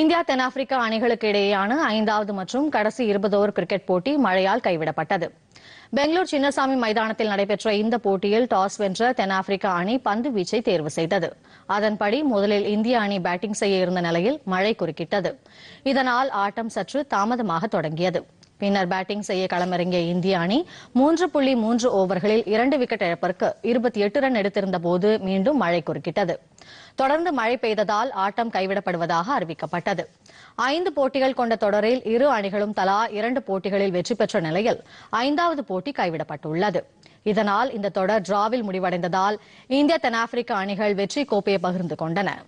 India தென்னாப்பிரிக்கா அணிகளுக்கு இடையேயான ஐந்தாவது மற்றும் கடைசி இருபது ஓவர் கிரிக்கெட் போட்டி மழையால் கைவிடப்பட்டது பெங்களூர் சின்னசாமி மைதானத்தில் நடைபெற்ற இந்த போட்டியில் டாஸ் வென்ற தென்னாப்பிரிக்கா அணி பந்து வீச்சை தேர்வு செய்தது அதன்படி முதலில் இந்திய அணி பேட்டிங் செய்ய இருந்த நிலையில் மழை குறுக்கிட்டது இதனால் ஆட்டம் சற்று தாமதமாக தொடங்கியது பின்னர் பேட்டிங் செய்ய களமிறங்கிய இந்திய அணி மூன்று புள்ளி மூன்று ஓவர்களில் இரண்டு விக்கெட் இழப்பிற்கு இருபத்தி எட்டு ரன் எடுத்திருந்த போது மீண்டும் மழை குறுக்கிட்டது தொடர்ந்து மழை பெய்ததால் ஆட்டம் கைவிடப்படுவதாக அறிவிக்கப்பட்டது ஐந்து போட்டிகள் கொண்ட தொடரில் இரு அணிகளும் தலா இரண்டு போட்டிகளில் வெற்றி பெற்ற நிலையில் ஐந்தாவது போட்டி கைவிடப்பட்டுள்ளது இதனால் இந்த தொடர் டிராவில் முடிவடைந்ததால் இந்திய தென்னாப்பிரிக்க அணிகள் வெற்றி கோப்பையை பகிர்ந்து கொண்டன